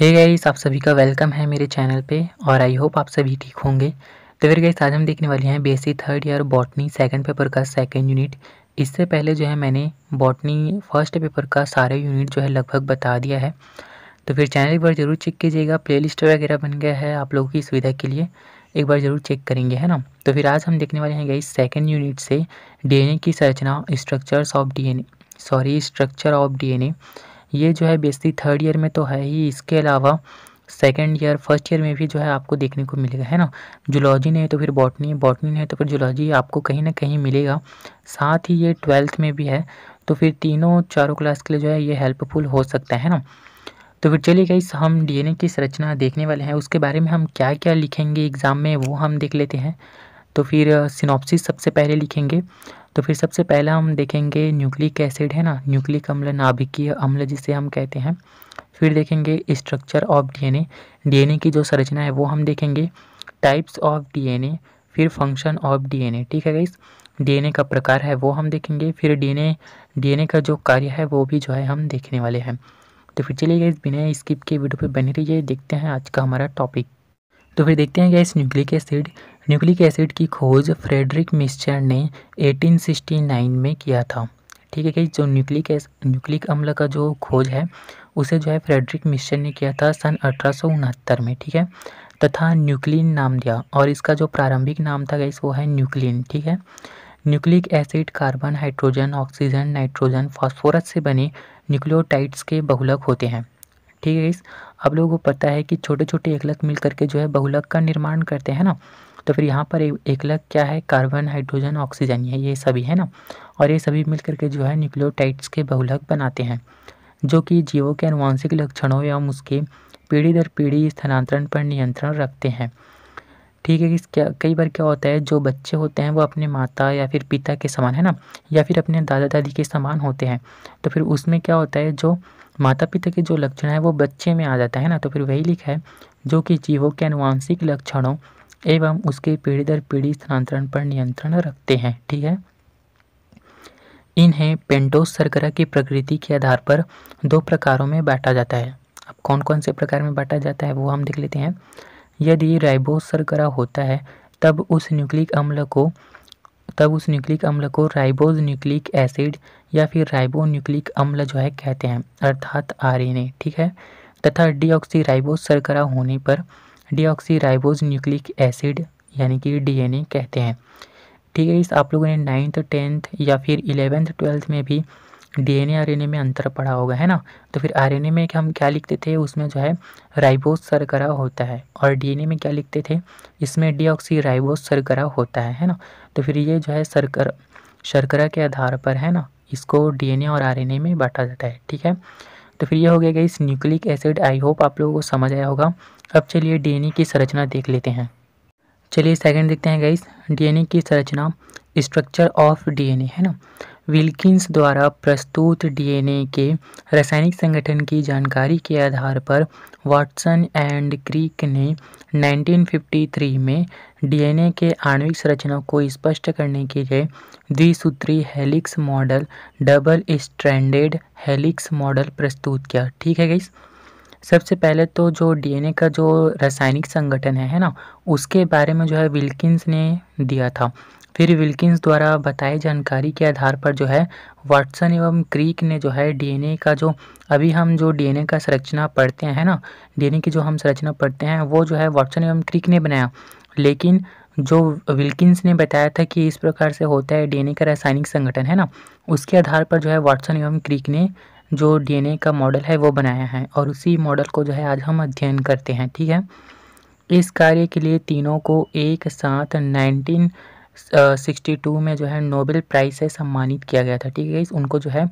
hey guys आप सभी का वेलकम है मेरे चैनल पे और आई होप आप सभी ठीक होंगे तो फिर गाइस आज हम देखने वाले हैं BSc third year botany second paper का सेकंड यूनिट इससे पहले जो है मैंने बॉटनी फर्स्ट पेपर का सारे यूनिट जो है लगभग बता दिया है तो फिर चैनल एक बार ज़रूर चेक कीजिएगा लिस्ट वगैरह बन गया है आप लोगों की सुविधा के लिए एक बार ज़रूर चेक करेंगे है ना तो फिर आज हम देखने वाले हैं गाइस सेकेंड यूनिट से ए की संरचना structures of A sorry structure of A ये जो है बेसिक थर्ड ईयर में तो है ही इसके अलावा सेकेंड ईयर फर्स्ट ईयर में भी जो है आपको देखने को मिलेगा है ना जुलॉजी नहीं तो फिर बॉटनी बॉटनी नहीं तो फिर जुलॉजी आपको कहीं ना कहीं मिलेगा साथ ही ये ट्वेल्थ में भी है तो फिर तीनों चारों क्लास के लिए जो है ये हेल्पफुल हो सकता है ना तो फिर चलिए गई हम डीएनए की संरचना देखने वाले हैं उसके बारे में हम क्या क्या लिखेंगे एग्ज़ाम में वो हम देख लेते हैं तो फिर सिनॉप्सिस सबसे पहले लिखेंगे तो फिर सबसे पहला हम देखेंगे न्यूक्लिक एसिड है ना न्यूक्लिक अम्ल नाभिकीय अम्ल जिसे हम कहते हैं फिर देखेंगे स्ट्रक्चर ऑफ डीएनए डीएनए की जो संरचना है वो हम देखेंगे टाइप्स ऑफ डीएनए फिर फंक्शन ऑफ डीएनए ठीक है गाइस डीएनए का प्रकार है वो हम देखेंगे फिर डीएनए डीएनए का जो कार्य है वो भी जो है हम देखने वाले हैं तो फिर चलिए गाइस बिना स्किप के वीडियो पर बने रहिए देखते हैं आज का हमारा टॉपिक तो फिर देखते हैं guys nucleic acid nucleic acid की खोज फ्रेडरिक मिस्चर ने 1869 में किया था ठीक है कि जो न्यूक्लिक एस न्यूक्लिक अम्ल का जो खोज है उसे जो है फ्रेडरिक मिस्चर ने किया था सन अठारह में ठीक है तथा न्यूक्लिन नाम दिया और इसका जो प्रारंभिक नाम था गाइस वो है न्यूक्लिन ठीक है nucleic acid carbon hydrogen oxygen nitrogen phosphorus से बने न्यूक्लियोटाइड्स के बहुलक होते हैं ठीक है इस आप लोगों को पता है कि छोटे छोटे एकलक मिल करके जो है बहुलक का निर्माण करते हैं ना तो फिर यहाँ पर एक लग क्या है कार्बन हाइड्रोजन ऑक्सीजन है ये सभी है ना और ये सभी मिल करके जो है न्यूक्लियोटाइड्स के बहुलक बनाते हैं जो कि जीवों के अनुवांशिक लक्षणों एवं उसके पीढ़ी दर पीढ़ी स्थानांतरण पर नियंत्रण रखते हैं ठीक है कि कई बार क्या होता है जो बच्चे होते हैं वो अपने माता या फिर पिता के समान है ना या फिर अपने दादा दादी के समान होते हैं तो फिर उसमें क्या होता है जो माता पिता के जो लक्षण है वो बच्चे में आ जाता है ना तो फिर वही लिखा है जो कि जीवों के अनुवांशिक लक्षणों एवं उसके पीढ़ी दर पीढ़ी स्थानांतरण पर नियंत्रण रखते हैं ठीक है इन्हें पेंटोस सरकरा की प्रकृति के आधार पर दो प्रकारों में बांटा जाता है अब कौन कौन से प्रकार में बांटा जाता है वो हम देख लेते हैं यदि राइबोस सरकरा होता है तब उस न्यूक्लिक अम्ल को तब उस न्यूक्लिक अम्ल को राइबोज न्यूक्लिक एसिड या फिर राइबो न्यूक्लिक अम्ल जो है कहते हैं अर्थात आर ठीक है तथा डीऑक्सी राइबोज सरकरा होने पर डीऑक्सीराइबोज न्यूक्लिक एसिड यानी कि डीएनए कहते हैं ठीक है इस आप लोगों ने नाइन्थ टेंथ या फिर इलेवेंथ ट्वेल्थ में भी डीएनए आरएनए में अंतर पढ़ा होगा है ना तो फिर आरएनए में हम क्या लिखते थे उसमें जो है राइबोज सरकरा होता है और डीएनए में क्या लिखते थे इसमें डीऑक्सी राइबोस सरकरा होता है है ना तो फिर ये जो है सरकर शर्करा के आधार पर है ना इसको डीएनए और आरएनए में बांटा जाता है ठीक है तो फिर ये हो गया guys nucleic acid I hope आप लोगों को समझ आया होगा अब चलिए डी की संरचना देख लेते हैं चलिए सेकंड देखते हैं गई डी की संरचना स्ट्रक्चर ऑफ डी है ना विल्किंस द्वारा प्रस्तुत डीएनए के रासायनिक संगठन की जानकारी के आधार पर वाटसन एंड क्रीक ने 1953 में डीएनए के आणविक संरचना को स्पष्ट करने के लिए द्विसूत्री helix model double stranded helix model प्रस्तुत किया ठीक है गाइस सबसे पहले तो जो डीएनए का जो रासायनिक संगठन है है ना उसके बारे में जो है विल्किंस ने दिया था फिर विल्किंस द्वारा बताई जानकारी के आधार पर जो है वाटसन एवं क्रीक ने जो है डीएनए का जो अभी हम जो डीएनए का संरचना पढ़ते हैं ना डीएनए की जो हम संरचना पढ़ते हैं वो जो है वाटसन एवं क्रीक ने बनाया लेकिन जो विल्किंस ने बताया था कि इस प्रकार से होता है डीएनए का रासायनिक संगठन है ना उसके आधार पर जो है वाटसन एवं क्रीक ने जो डीएनए का मॉडल है वो बनाया है और उसी मॉडल को जो है आज हम अध्ययन करते हैं ठीक है इस कार्य के लिए तीनों को एक साथ नाइनटीन सिक्सटी टू में जो है नोबेल प्राइज़ से सम्मानित किया गया था ठीक है इस उनको जो है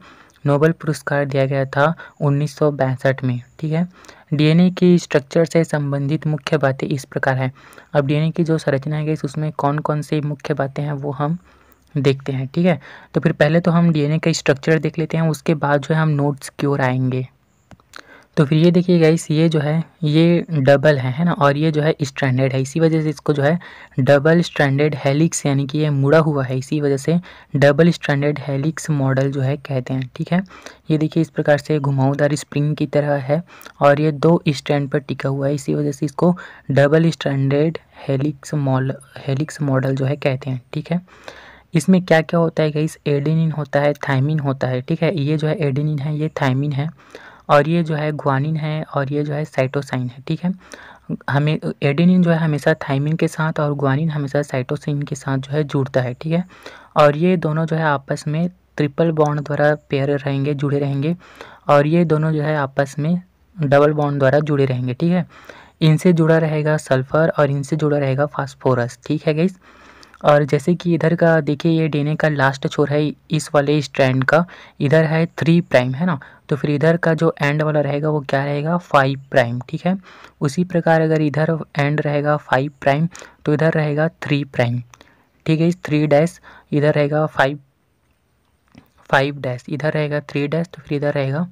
नोबेल पुरस्कार दिया गया था उन्नीस में ठीक है डीएनए की स्ट्रक्चर से संबंधित मुख्य बातें इस प्रकार है अब डीएनए की जो संरचना है उसमें कौन कौन सी मुख्य बातें हैं वो हम देखते हैं ठीक है तो फिर पहले तो हम डीएनए का स्ट्रक्चर देख लेते हैं उसके बाद जो है हम नोट्स की ओर आएंगे तो फिर ये देखिए गाइस ये जो है ये डबल है है ना और ये जो है स्टैंडर्ड है इसी वजह से इसको जो है डबल स्टैंडर्ड हेलिक्स यानी कि ये मुड़ा हुआ है इसी वजह से डबल स्टैंडर्ड हेलिक्स मॉडल जो है कहते हैं ठीक है ये देखिए इस प्रकार से घुमाऊदार स्प्रिंग की तरह है और ये दो स्टैंड पर टिका हुआ है इसी वजह से इसको double standard helix model helix model जो है कहते हैं ठीक है इसमें क्या क्या होता है गाइस एडेनिन होता है थाइमिन होता है ठीक है ये जो है एडेनिन है ये थाइमिन है और ये जो है ग्वानिन है और ये जो है साइटोसाइन है ठीक है हमें एडेनिन जो है हमेशा थाइमिन के साथ और ग्वानिन हमेशा साइटोसिन के साथ जो है जुड़ता है ठीक है और ये दोनों जो है आपस में ट्रिपल बॉन्ड द्वारा पेयर रहेंगे जुड़े रहेंगे और ये दोनों जो है आपस में डबल बॉन्ड द्वारा जुड़े रहेंगे ठीक है इनसे जुड़ा रहेगा सल्फर और इनसे जुड़ा रहेगा फास्फोरस ठीक है गई और जैसे कि इधर का देखिए ये डीएनए का लास्ट छोर है इस वाले स्ट्रैंड का इधर है थ्री प्राइम है ना तो फिर इधर का जो एंड वाला रहेगा वो क्या रहेगा फाइव प्राइम ठीक है उसी प्रकार अगर इधर एंड रहेगा फाइव प्राइम तो इधर रहेगा थ्री प्राइम ठीक है थ्री डैश इधर रहेगा फाइव फाइव डैश इधर रहेगा थ्री डैश तो फिर इधर रहेगा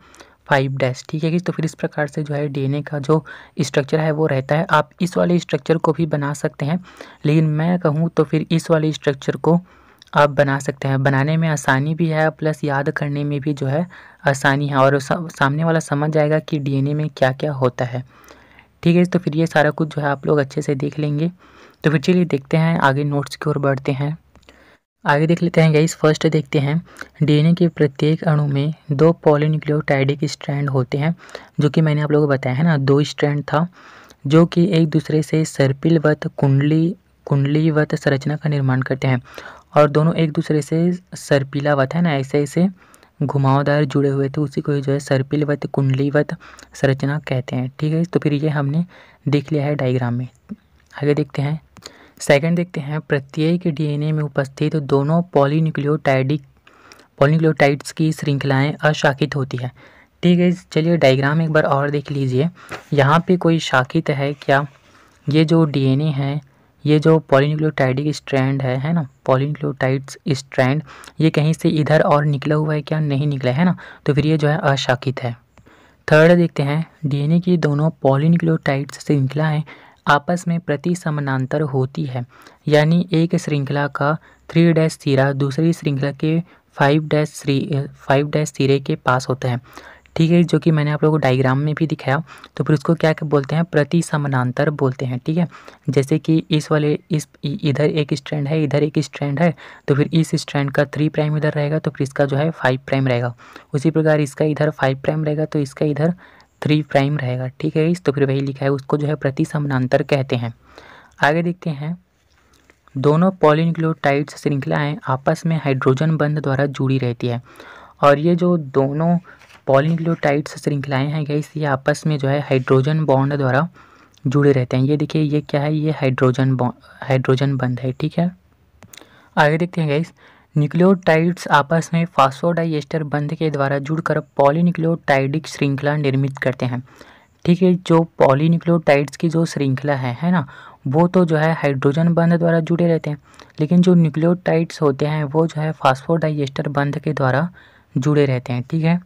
फाइव डैश ठीक है तो फिर इस प्रकार से जो है डीएनए का जो स्ट्रक्चर है वो रहता है आप इस वाले स्ट्रक्चर को भी बना सकते हैं लेकिन मैं कहूँ तो फिर इस वाले स्ट्रक्चर को आप बना सकते हैं बनाने में आसानी भी है प्लस याद करने में भी जो है आसानी है और सामने वाला समझ जाएगा कि डीएनए में क्या क्या होता है ठीक है तो फिर ये सारा कुछ जो है आप लोग अच्छे से देख लेंगे तो फिर चलिए देखते हैं आगे नोट्स की ओर बढ़ते हैं आगे देख लेते हैं गाइस फर्स्ट देखते हैं डीएनए के प्रत्येक अणु में दो पॉलीन्यूक्लियोटाइडिक स्ट्रैंड होते हैं जो कि मैंने आप लोगों को बताया है ना दो स्ट्रैंड था जो कि एक दूसरे से सर्पिलवत कुंडली कुंडलीवत संरचना का निर्माण करते हैं और दोनों एक दूसरे से सर्पिलावत है ना ऐसे ऐसे घुमावदार जुड़े हुए थे उसी को जो है सर्पिलवत कुंडलीवत संरचना कहते हैं ठीक है तो फिर ये हमने देख लिया है डाइग्राम में आगे देखते हैं सेकंड देखते हैं प्रत्येक डीएनए में उपस्थित दोनों पॉलीन्यूक्लियोटाइडिक पॉलीन्यूक्लियोटाइड्स की श्रृंखलाएं अशाखित होती है ठीक है चलिए डायग्राम एक बार और देख लीजिए यहाँ पे कोई शाखित है क्या ये जो डीएनए है ये जो पॉलीन्यूक्लियोटाइडिक स्ट्रैंड है है ना पॉलीन्यूक्लियोटाइड्स स्ट्रैंड ये कहीं से इधर और निकला हुआ है क्या नहीं निकला है ना तो फिर ये जो है अशाखित है थर्ड देखते हैं डीएनए की दोनों पॉलीन्यूक्लियोटाइड्स श्रृंखलाएँ आपस में प्रति समानांतर होती है यानी एक श्रृंखला का थ्री डैश सिरा दूसरी श्रृंखला के फाइव डैश सिरे फाइव डैश सिरे के पास होता है ठीक है जो कि मैंने आप लोगों को डायग्राम में भी दिखाया तो फिर उसको क्या बोलते हैं प्रति समानांतर बोलते हैं ठीक है जैसे कि इस वाले इस इधर एक स्ट्रैंड है इधर एक स्ट्रैंड है तो फिर इस स्ट्रैंड का थ्री प्राइम इधर रहेगा तो फिर इसका जो है फाइव प्राइम रहेगा उसी प्रकार इसका इधर फाइव प्राइम रहेगा तो इसका इधर थ्री प्राइम रहेगा ठीक है इस तो फिर वही लिखा है उसको जो है प्रति समानांतर कहते हैं आगे देखते हैं दोनों पॉलीन्यूक्लियोटाइड्स श्रृंखलाएँ आपस में हाइड्रोजन बंध द्वारा जुड़ी रहती है और ये जो दोनों पॉलीन्यूक्लियोटाइड्स श्रृंखलाएँ हैं गई ये आपस में जो है हाइड्रोजन बॉन्ड द्वारा जुड़े रहते हैं ये देखिए ये क्या है ये हाइड्रोजन हाइड्रोजन बंध है ठीक है आगे देखते हैं गैस न्यूक्लियोटाइड्स आपस में फास्फोडाइएस्टर बंध के द्वारा जुड़कर पॉलीन्यूक्लियोटाइडिक श्रृंखला निर्मित करते हैं ठीक है जो पॉलीन्यूक्लियोटाइड्स की जो श्रृंखला है है ना वो तो जो है हाइड्रोजन बंध द्वारा जुड़े रहते हैं लेकिन जो न्यूक्लियोटाइड्स होते हैं वो जो है फास्फोडाइजेस्टर बंध के द्वारा जुड़े रहते हैं ठीक है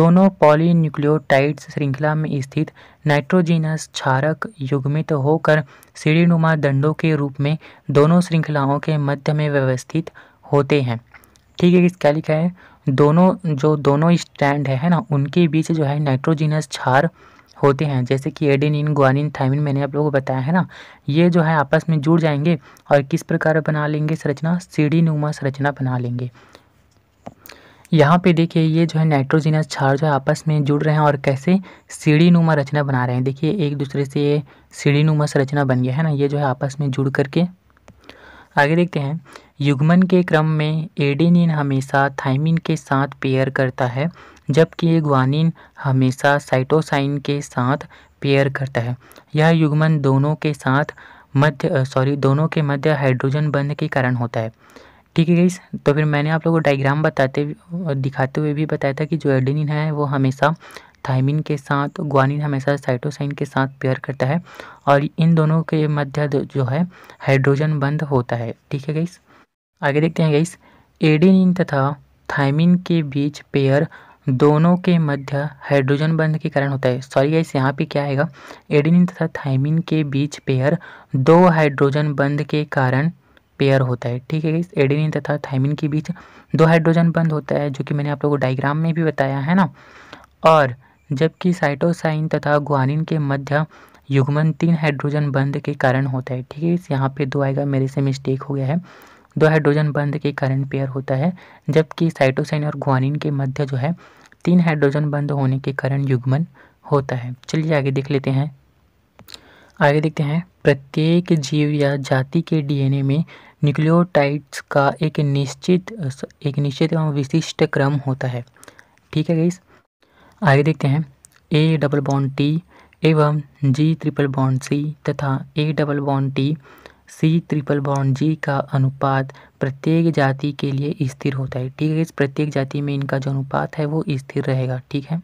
दोनों पॉलीन्यूक्लियोटाइड्स श्रृंखला में स्थित नाइट्रोजिनस क्षारक युग्मित होकर सीढ़ीनुमा दंडों के रूप में दोनों श्रृंखलाओं के मध्य में व्यवस्थित होते हैं ठीक है क्या लिखा है दोनों जो दोनों स्टैंड है, है ना उनके बीच जो है नाइट्रोजिनस क्षार होते हैं जैसे कि एडेनिन ग्वानिन थाइमिन मैंने आप लोगों को बताया है ना ये जो है आपस में जुड़ जाएंगे और किस प्रकार बना लेंगे संरचना सीढ़ी नुमा संरचना बना लेंगे यहाँ पे देखिए ये जो है नाइट्रोजिनस क्षार जो है आपस में जुड़ रहे हैं और कैसे सीढ़ी नुमा रचना बना रहे हैं देखिए एक दूसरे से ये सीढ़ी नुमा संरचना बन गया है ना ये जो है आपस में जुड़ करके आगे देखते हैं युग्मन के क्रम में एडेनिन हमेशा थाइमिन के साथ पेयर करता है जबकि ग्वानिन हमेशा साइटोसाइन के साथ पेयर करता है यह युग्मन दोनों के साथ मध्य सॉरी दोनों के मध्य हाइड्रोजन बंध के कारण होता है ठीक है इस तो फिर मैंने आप लोगों को डायग्राम बताते दिखाते हुए भी बताया था कि जो एडेनिन है वो हमेशा थाइमिन के साथ ग्वानिन हमेशा साइटोसाइन के साथ पेयर करता है और इन दोनों के मध्य जो है हाइड्रोजन बंद होता है ठीक है गईस आगे देखते हैं गईस एडेनिन तथा थाइमिन के बीच पेयर दोनों के मध्य हाइड्रोजन बंद के कारण होता है सॉरी गाइस यहाँ पे क्या आएगा एडेनिन तथा थाइमिन के बीच पेयर दो हाइड्रोजन बंद के कारण पेयर होता है ठीक है गाइस एडेनिन तथा थाइमिन के बीच दो हाइड्रोजन बंद होता है जो कि मैंने आप लोगों को डायग्राम में भी बताया है ना और जबकि साइटोसाइन तथा ग्वानिन के मध्य युग्मन तीन हाइड्रोजन बंध के कारण होता है ठीक है यहाँ पे दो आएगा मेरे से मिस्टेक हो गया है दो हाइड्रोजन बंध के कारण पेयर होता है जबकि साइटोसाइन और ग्वानिन के मध्य जो है तीन हाइड्रोजन बंध होने के कारण युग्मन होता है चलिए आगे देख लेते हैं आगे देखते हैं प्रत्येक जीव या जाति के डीएनए में न्यूक्लियोटाइड्स का एक निश्चित एक निश्चित एवं विशिष्ट क्रम होता है ठीक है गईस आगे देखते हैं ए डबल बॉन्ड टी एवं जी ट्रिपल बॉन्ड सी तथा A double bond T C triple bond G का अनुपात प्रत्येक जाति के लिए स्थिर होता है ठीक है इस प्रत्येक जाति में इनका जो अनुपात है वो स्थिर रहेगा ठीक है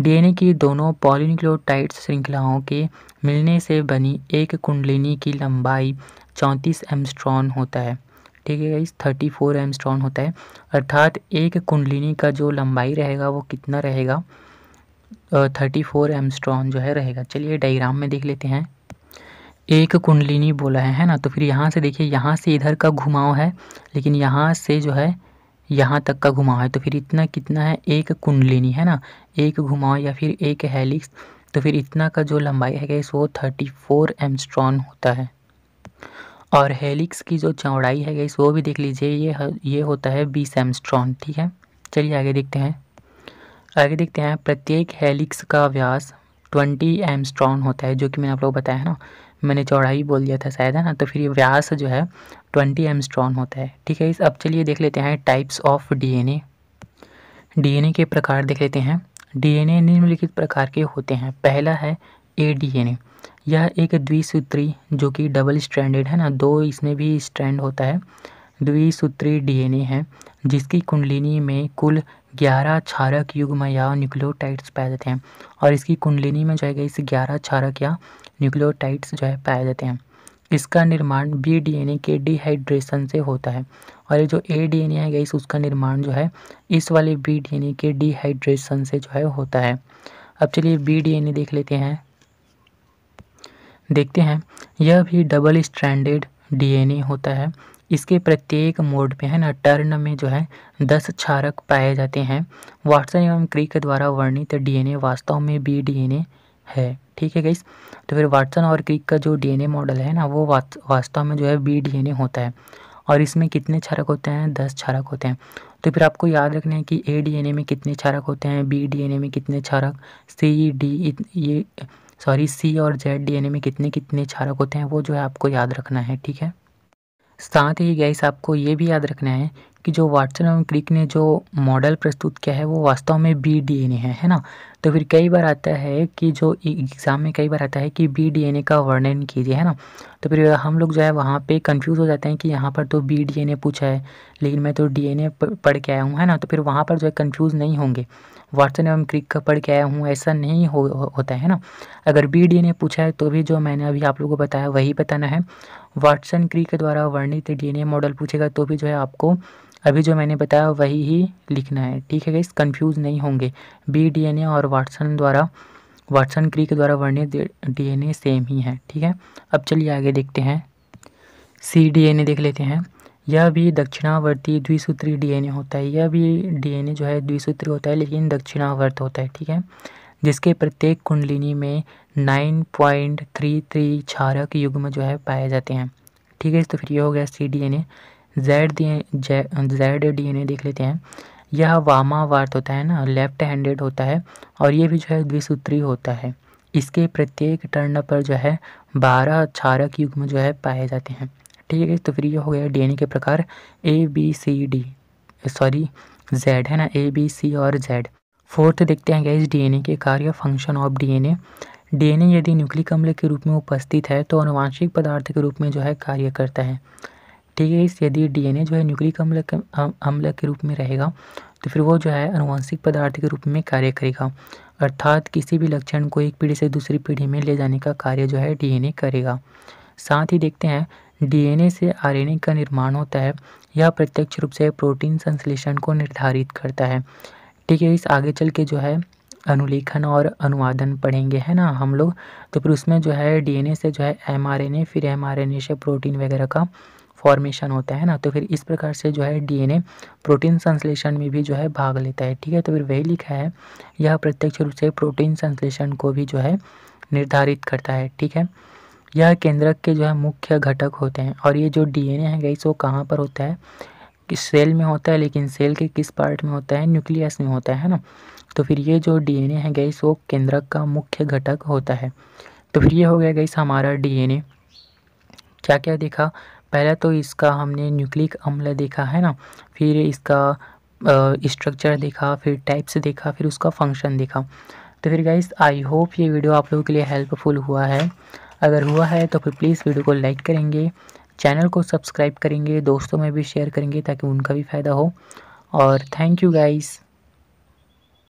डीएनए की दोनों पॉलीन्यूक्लियोटाइड श्रृंखलाओं के मिलने से बनी एक कुंडलिनी की लंबाई चौंतीस एमस्ट्रॉन होता है ठीक है guys thirty four angstrom होता है अर्थात एक कुंडलिनी का जो लंबाई रहेगा वो कितना रहेगा थर्टी फोर एम स्ट्रॉन्ग जो है रहेगा चलिए डायग्राम में देख लेते हैं एक कुंडलिनी बोला है है ना तो फिर यहाँ से देखिए यहाँ से इधर का घुमाव है लेकिन यहाँ से जो है यहाँ तक का घुमाव है तो फिर इतना कितना है एक कुंडलिनी है ना एक घुमाव या फिर एक हेलिक्स तो फिर इतना का जो लंबाई है गाइस वो थर्टी फोर स्ट्रॉन्ग होता है और हेलिक्स की जो चौड़ाई है गई वो भी देख लीजिए ये ये होता है बीस एमस्ट्रॉन ठीक है चलिए आगे देखते हैं आगे देखते हैं प्रत्येक हेलिक्स का व्यास ट्वेंटी एमस्ट्रॉन होता है जो कि मैंने आप लोग बताया है ना मैंने चौड़ाई बोल दिया था शायद है ना तो फिर ये व्यास जो है ट्वेंटी एमस्ट्रॉन होता है ठीक है इस अब चलिए देख लेते हैं टाइप्स ऑफ डीएनए डीएनए के प्रकार देख लेते हैं डीएनए निम्नलिखित प्रकार के होते हैं पहला है ए ए यह एक द्विसूत्री जो कि डबल स्ट्रैंडेड है ना दो इसमें भी स्ट्रैंड होता है द्विसूत्री डीएनए है जिसकी कुंडलिनी में कुल 11 क्षारक युग्म या न्यूक्लियोटाइड्स पाए जाते हैं और इसकी कुंडलिनी में जो है इस 11 क्षारक या न्यूक्लियोटाइड्स जो है पाए जाते हैं इसका निर्माण बी डीएनए के डिहाइड्रेशन से होता है और ये जो ए ए है गई उसका निर्माण जो है इस वाले बी ए के डिहाइड्रेशन से जो है होता है अब चलिए बी ए देख लेते हैं देखते हैं यह भी डबल स्टैंडर्ड डीएनए होता है इसके प्रत्येक मोड पे है ना टर्न में जो है दस क्षारक पाए जाते हैं वाटसन एवं क्रिक द्वारा वर्णित डीएनए वास्तव में बी डीएनए है ठीक है गाइस तो फिर वाटसन और क्रिक का जो डीएनए मॉडल है ना वो वास्तव में जो है बी डीएनए होता है और इसमें कितने क्षारक होते हैं दस क्षारक होते हैं तो फिर आपको याद रखना है कि ए डी में कितने क्षारक होते हैं बी डी में कितने क्षारक सी डी ये सॉरी सी और जेड डीएनए में कितने कितने क्षारक होते हैं वो जो है आपको याद रखना है ठीक है साथ ही गैस आपको ये भी याद रखना है कि जो वाटसन और क्रिक ने जो मॉडल प्रस्तुत किया है वो वास्तव में बी डी एन ए है है ना तो फिर कई बार आता है कि जो एग्ज़ाम e- में कई बार आता है कि बी डी एन ए का वर्णन कीजिए है ना तो फिर हम लोग जो है वहाँ पे कंफ्यूज हो जाते हैं कि यहाँ पर तो बी डी एन ए पूछा है लेकिन मैं तो डी एन ए पढ़ के आया हूँ है ना तो फिर वहाँ पर जो है कन्फ्यूज़ नहीं होंगे वाटसन एवं क्रिक का पढ़ के आया हूँ ऐसा नहीं हो, हो होता है ना अगर बी डी ने पूछा है तो भी जो मैंने अभी आप लोगों को बताया वही बताना है वाटसन क्रिक के द्वारा वर्णित डी मॉडल पूछेगा तो भी जो है आपको अभी जो मैंने बताया वही ही लिखना है ठीक है इस कन्फ्यूज नहीं होंगे बी ए और वाटसन द्वारा वाटसन क्री के द्वारा वर्णित डीएनए सेम ही है ठीक है अब चलिए आगे देखते हैं सी डीएनए देख लेते हैं यह भी दक्षिणावर्ती द्विसूत्री डीएनए होता है यह भी डीएनए जो है द्विसूत्री होता है लेकिन दक्षिणावर्त होता है ठीक है जिसके प्रत्येक कुंडलिनी में नाइन पॉइंट थ्री थ्री क्षारक युग्म जो है पाए जाते हैं ठीक है तो फिर ये हो गया C D N A Z D Z D N A देख लेते हैं यह वामावर्त होता है ना लेफ्ट हैंडेड होता है और ये भी जो है द्विसूत्री होता है इसके प्रत्येक टर्न पर जो है बारह क्षारक युग्म जो है पाए जाते हैं ठीक है तो फिर ये हो गया डीएनए के प्रकार A B C D sorry Z है ना ए बी सी और जेड फोर्थ देखते हैं गैस डीएनए के कार्य फंक्शन ऑफ डी डीएनए यदि न्यूक्लिक अम्ल के रूप में उपस्थित है तो अनुवांशिक पदार्थ के रूप में जो है कार्य करता है ठीक है इस यदि डीएनए जो है न्यूक्लिक अम्ल अम्ल के रूप में रहेगा तो फिर वो जो है अनुवांशिक पदार्थ के रूप में कार्य करेगा अर्थात किसी भी लक्षण को एक पीढ़ी से दूसरी पीढ़ी में ले जाने का कार्य जो है डी करेगा साथ ही देखते हैं डीएनए से आरएनए का निर्माण होता है यह प्रत्यक्ष रूप से प्रोटीन संश्लेषण को निर्धारित करता है ठीक है इस आगे चल के जो है अनुलेखन और अनुवादन पढ़ेंगे है ना हम लोग तो फिर उसमें जो है डीएनए से जो है एमआरएनए फिर एमआरएनए से प्रोटीन वगैरह का फॉर्मेशन होता है ना तो फिर इस प्रकार से जो है डीएनए प्रोटीन संश्लेषण में भी जो है भाग लेता है ठीक है तो फिर वही लिखा है यह प्रत्यक्ष रूप से प्रोटीन संश्लेषण को भी जो है निर्धारित करता है ठीक है यह केंद्रक के जो है मुख्य घटक होते हैं और ये जो डीएनए है गई वो कहाँ पर होता है किस सेल में होता है लेकिन सेल के किस पार्ट में होता है न्यूक्लियस में होता है ना तो फिर ये जो डीएनए है गई वो केंद्रक का मुख्य घटक होता है तो फिर ये हो गया गई हमारा डीएनए क्या क्या देखा पहले तो इसका हमने न्यूक्लिक अम्ल देखा है ना फिर इसका स्ट्रक्चर देखा फिर टाइप्स देखा फिर उसका फंक्शन देखा तो फिर गाइस आई होप ये वीडियो आप लोगों के लिए हेल्पफुल हुआ है अगर हुआ है तो फिर प्लीज़ वीडियो को लाइक करेंगे चैनल को सब्सक्राइब करेंगे दोस्तों में भी शेयर करेंगे ताकि उनका भी फ़ायदा हो और थैंक यू गाइज़